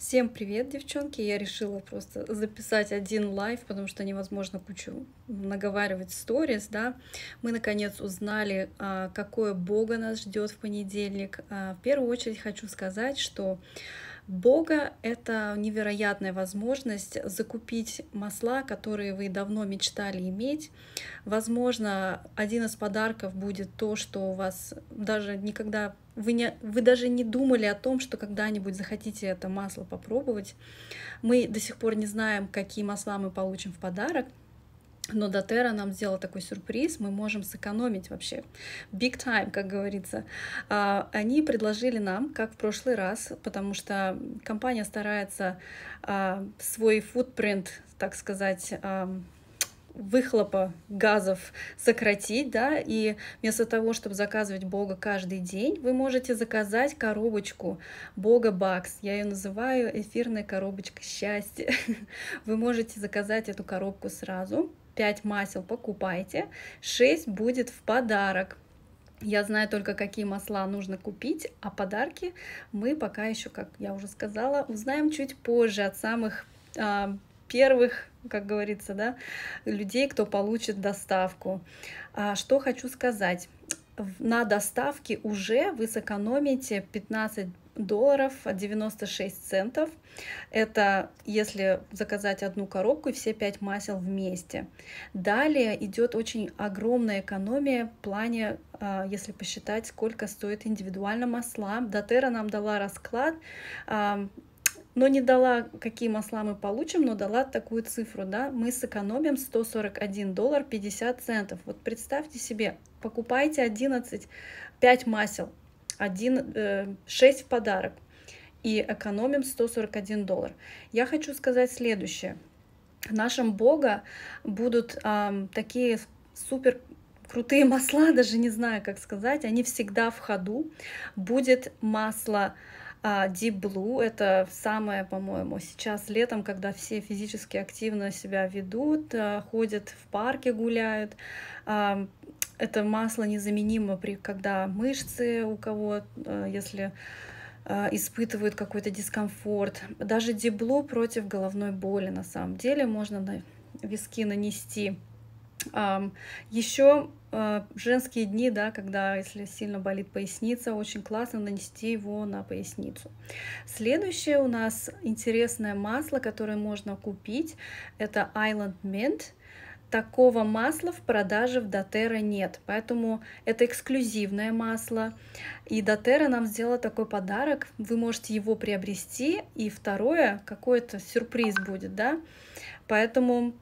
Всем привет, девчонки! Я решила просто записать один лайв, потому что невозможно кучу наговаривать сторис, да. Мы, наконец, узнали, а, какое бога нас ждет в понедельник. А, в первую очередь хочу сказать, что Бога — это невероятная возможность закупить масла, которые вы давно мечтали иметь. Возможно, один из подарков будет то, что у вас даже никогда... Вы, не, вы даже не думали о том, что когда-нибудь захотите это масло попробовать. Мы до сих пор не знаем, какие масла мы получим в подарок, но Дотера нам сделала такой сюрприз, мы можем сэкономить вообще. Big time, как говорится. А, они предложили нам, как в прошлый раз, потому что компания старается а, свой футпринт, так сказать, а, выхлопа газов сократить, да, и вместо того, чтобы заказывать Бога каждый день, вы можете заказать коробочку Бога Бакс, я ее называю эфирная коробочка счастья. Вы можете заказать эту коробку сразу, 5 масел покупайте, 6 будет в подарок. Я знаю только, какие масла нужно купить, а подарки мы пока еще, как я уже сказала, узнаем чуть позже от самых э, первых, как говорится, да, людей, кто получит доставку. А что хочу сказать на доставке уже вы сэкономите 15 долларов 96 центов. Это если заказать одну коробку и все пять масел вместе. Далее идет очень огромная экономия в плане, а, если посчитать, сколько стоит индивидуально масла. Дотера нам дала расклад, а, но ну, не дала, какие масла мы получим, но дала такую цифру, да, мы сэкономим 141 доллар 50 центов. Вот представьте себе, покупайте 11, 5 масел, 1, э, 6 в подарок и экономим 141 доллар. Я хочу сказать следующее. В нашем Бога будут э, такие супер крутые масла, даже не знаю, как сказать, они всегда в ходу. Будет масло а, Deep Blue, это самое, по-моему, сейчас летом, когда все физически активно себя ведут, а, ходят в парке, гуляют, а, это масло незаменимо, при, когда мышцы у кого, э, если э, испытывают какой-то дискомфорт. Даже дибло против головной боли на самом деле можно на виски нанести. Еще э, женские дни, да, когда если сильно болит поясница, очень классно нанести его на поясницу. Следующее у нас интересное масло, которое можно купить, это Island Mint – такого масла в продаже в Дотера нет, поэтому это эксклюзивное масло. И Дотера нам сделала такой подарок, вы можете его приобрести, и второе, какой-то сюрприз будет, да, поэтому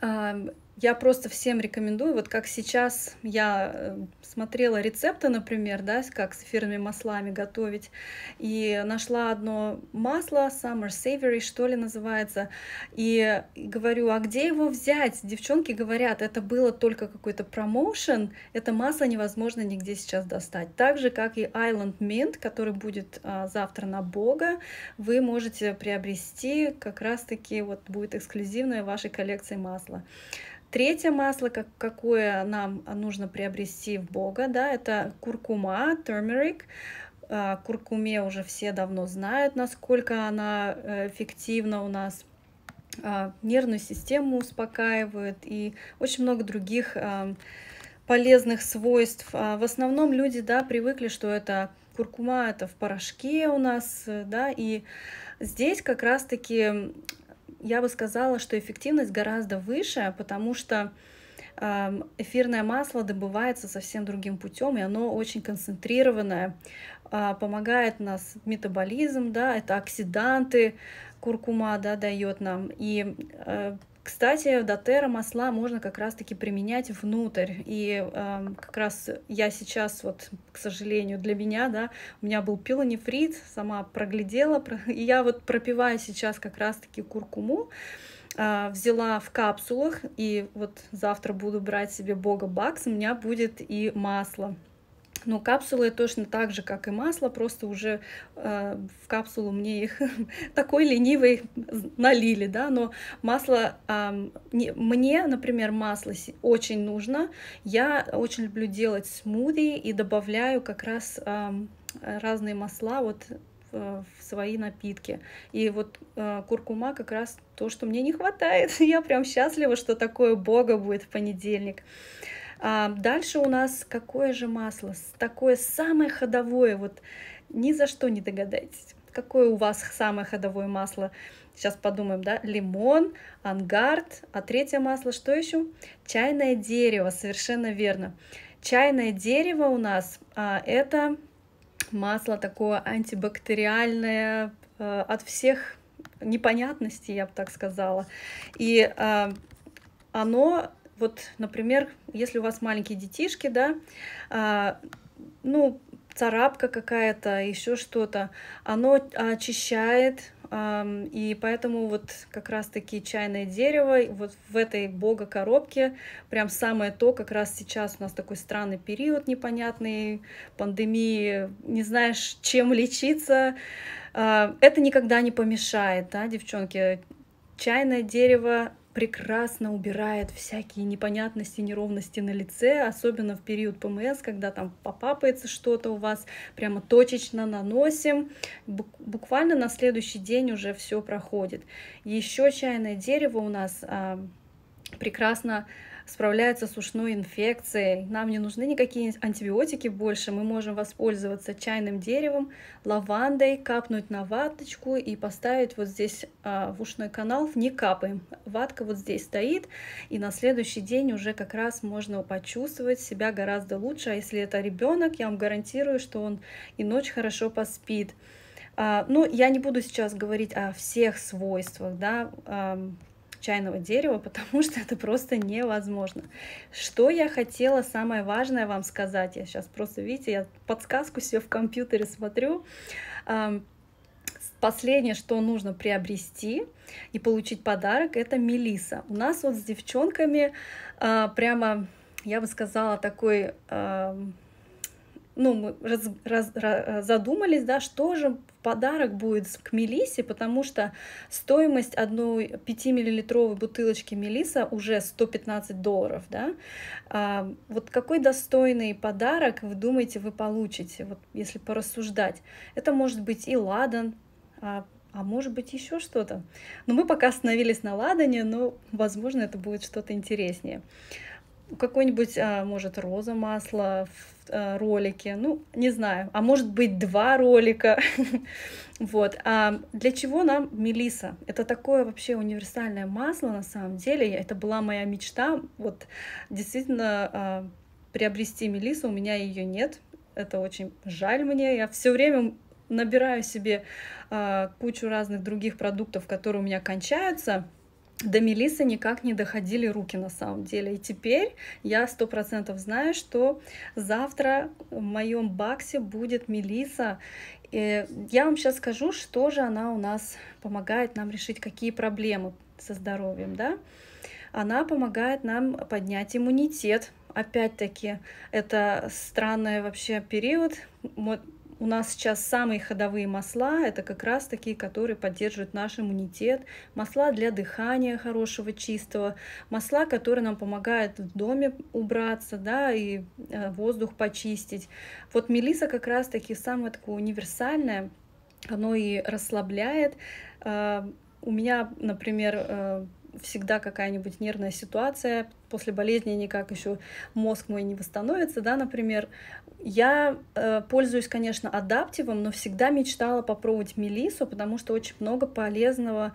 а, я просто всем рекомендую, вот как сейчас я э, смотрела рецепты, например, да, как с эфирными маслами готовить, и нашла одно масло, Summer Savory, что ли называется, и говорю, а где его взять? Девчонки говорят, это было только какой-то промоушен, это масло невозможно нигде сейчас достать. Так же, как и Island Mint, который будет а, завтра на Бога, вы можете приобрести, как раз-таки вот будет эксклюзивное в вашей коллекции масло. Третье масло, как, какое нам нужно приобрести в Бога, да, это куркума, turmeric. А, куркуме уже все давно знают, насколько она э, эффективна у нас а, нервную систему успокаивает и очень много других а, полезных свойств. В основном люди да, привыкли, что это куркума, это в порошке у нас, э, да, и здесь как раз-таки я бы сказала, что эффективность гораздо выше, потому что эм, эфирное масло добывается совсем другим путем, и оно очень концентрированное, а, помогает нас метаболизм, да, это оксиданты, куркума да, дает нам, и э, кстати, дотера масла можно как раз-таки применять внутрь. И э, как раз я сейчас, вот, к сожалению, для меня, да, у меня был пилонефрит, сама проглядела, и я вот пропиваю сейчас как раз-таки куркуму, а, взяла в капсулах, и вот завтра буду брать себе бога бакс, у меня будет и масло но ну, капсулы точно так же, как и масло, просто уже э, в капсулу мне их такой ленивый налили, да, но масло, э, не, мне, например, масло очень нужно, я очень люблю делать смузи и добавляю как раз э, разные масла, вот э, в свои напитки. И вот э, куркума как раз то, что мне не хватает. Я прям счастлива, что такое бога будет в понедельник. А дальше у нас какое же масло? Такое самое ходовое, вот ни за что не догадайтесь. Какое у вас самое ходовое масло? Сейчас подумаем, да? Лимон, ангард, а третье масло что еще? Чайное дерево, совершенно верно. Чайное дерево у нас а, это масло такое антибактериальное а, от всех непонятностей, я бы так сказала. И а, оно вот, например, если у вас маленькие детишки, да, а, ну, царапка какая-то, еще что-то, оно очищает, и поэтому вот как раз-таки чайное дерево вот в этой бога коробке прям самое то, как раз сейчас у нас такой странный период непонятный, пандемии, не знаешь, чем лечиться. А, это никогда не помешает, да, девчонки. Чайное дерево прекрасно убирает всякие непонятности, неровности на лице, особенно в период ПМС, когда там попапается что-то у вас, прямо точечно наносим, буквально на следующий день уже все проходит. Еще чайное дерево у нас а, прекрасно справляется с ушной инфекцией. Нам не нужны никакие антибиотики больше. Мы можем воспользоваться чайным деревом, лавандой, капнуть на ваточку и поставить вот здесь а, в ушной канал. Не капаем. Ватка вот здесь стоит, и на следующий день уже как раз можно почувствовать себя гораздо лучше. А если это ребенок, я вам гарантирую, что он и ночь хорошо поспит. А, ну, я не буду сейчас говорить о всех свойствах, да, чайного дерева, потому что это просто невозможно. Что я хотела самое важное вам сказать? Я сейчас просто, видите, я подсказку себе в компьютере смотрю. Последнее, что нужно приобрести и получить подарок, это мелиса. У нас вот с девчонками а, прямо, я бы сказала, такой ну, мы раз, раз, раз, э, задумались, да, что же в подарок будет к мелисе, потому что стоимость одной 5-миллилитровой бутылочки мелиса уже 115 долларов, да. А, вот какой достойный подарок, вы думаете, вы получите, вот если порассуждать. Это может быть и ладан, а, а может быть еще что-то. Но мы пока остановились на ладане, но, возможно, это будет что-то интереснее какой-нибудь, а, может, роза масло в а, ролике, ну, не знаю, а может быть, два ролика. Вот. А для чего нам мелиса? Это такое вообще универсальное масло, на самом деле. Это была моя мечта. Вот действительно а, приобрести мелису, у меня ее нет. Это очень жаль мне. Я все время набираю себе кучу разных других продуктов, которые у меня кончаются, до Мелисы никак не доходили руки на самом деле. И теперь я сто процентов знаю, что завтра в моем баксе будет Мелиса. И я вам сейчас скажу, что же она у нас помогает нам решить, какие проблемы со здоровьем, да? Она помогает нам поднять иммунитет. Опять-таки, это странный вообще период. У нас сейчас самые ходовые масла, это как раз такие, которые поддерживают наш иммунитет. Масла для дыхания хорошего, чистого. Масла, которые нам помогают в доме убраться, да, и э, воздух почистить. Вот мелиса как раз таки самое такое универсальное, оно и расслабляет. Э, у меня, например, э, всегда какая-нибудь нервная ситуация, после болезни никак еще мозг мой не восстановится, да, например, я э, пользуюсь, конечно, адаптивом, но всегда мечтала попробовать мелису, потому что очень много полезного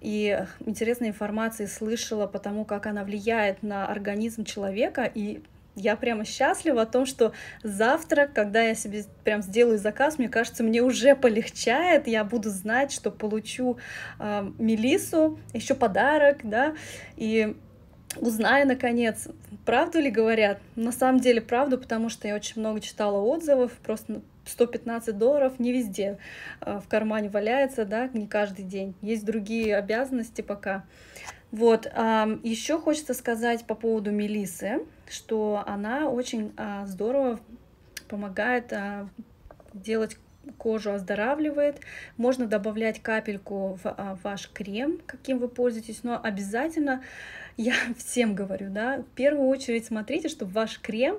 и интересной информации слышала по тому, как она влияет на организм человека и я прямо счастлива о том, что завтра, когда я себе прям сделаю заказ, мне кажется, мне уже полегчает, я буду знать, что получу э, Мелису, еще подарок, да, и узнаю, наконец, правду ли говорят. На самом деле правду, потому что я очень много читала отзывов, просто 115 долларов не везде э, в кармане валяется, да, не каждый день. Есть другие обязанности пока. Вот, еще хочется сказать по поводу Мелисы, что она очень а, здорово помогает а, делать кожу оздоравливает. Можно добавлять капельку в а, ваш крем, каким вы пользуетесь, но обязательно, я всем говорю, да, в первую очередь смотрите, чтобы ваш крем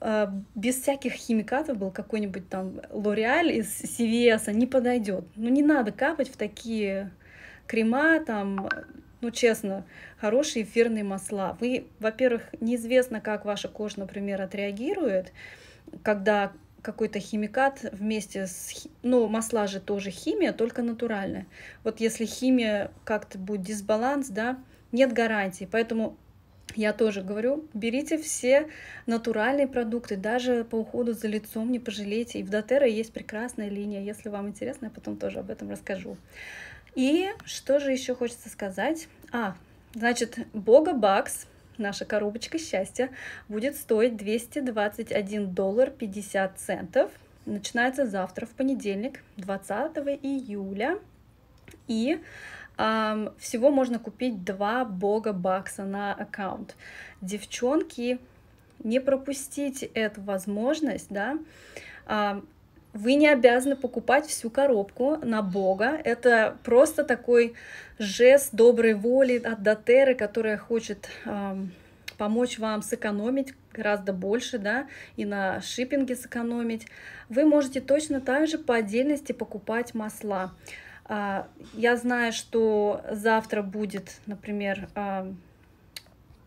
а, без всяких химикатов был какой-нибудь там Лореаль из CVS, не подойдет. Ну не надо капать в такие крема, там, ну честно, хорошие эфирные масла. Вы, во-первых, неизвестно, как ваша кожа, например, отреагирует, когда какой-то химикат вместе с... Ну, масла же тоже химия, только натуральная. Вот если химия как-то будет дисбаланс, да, нет гарантии. Поэтому я тоже говорю, берите все натуральные продукты, даже по уходу за лицом не пожалейте. И в Дотера есть прекрасная линия, если вам интересно, я потом тоже об этом расскажу. И что же еще хочется сказать? А, значит, Бога Бакс — наша коробочка счастья будет стоить 221 доллар 50 центов. Начинается завтра, в понедельник, 20 июля. И эм, всего можно купить 2 бога бакса на аккаунт. Девчонки, не пропустите эту возможность, да. Эм, вы не обязаны покупать всю коробку на Бога. Это просто такой жест доброй воли от Дотеры, которая хочет эм, помочь вам сэкономить гораздо больше, да, и на шиппинге сэкономить. Вы можете точно так же по отдельности покупать масла. А, я знаю, что завтра будет, например,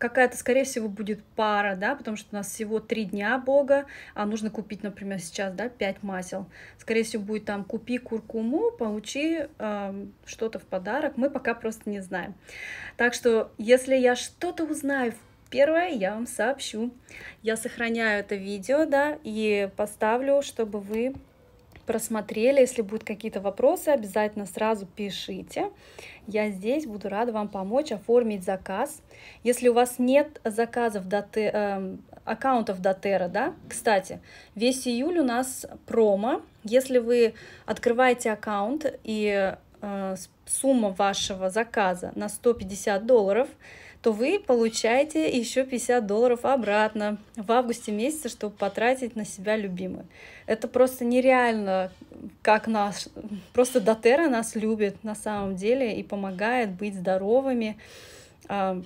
какая-то, скорее всего, будет пара, да, потому что у нас всего три дня бога, а нужно купить, например, сейчас, да, пять масел. Скорее всего, будет там купи куркуму, получи э, что-то в подарок, мы пока просто не знаем. Так что, если я что-то узнаю первое я вам сообщу. Я сохраняю это видео, да, и поставлю, чтобы вы просмотрели. Если будут какие-то вопросы, обязательно сразу пишите. Я здесь буду рада вам помочь оформить заказ. Если у вас нет заказов доте, э, эм, аккаунтов Дотера, да, кстати, весь июль у нас промо. Если вы открываете аккаунт и э, сумма вашего заказа на 150 долларов – то вы получаете еще 50 долларов обратно в августе месяце, чтобы потратить на себя любимую. Это просто нереально, как нас... Просто Дотера нас любит на самом деле и помогает быть здоровыми. А,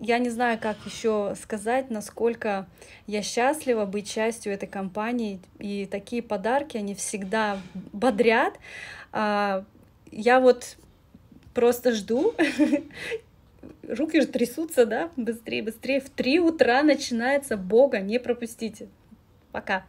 я не знаю, как еще сказать, насколько я счастлива быть частью этой компании. И такие подарки, они всегда бодрят. А, я вот просто жду, руки же трясутся, да, быстрее, быстрее. В три утра начинается, бога не пропустите. Пока.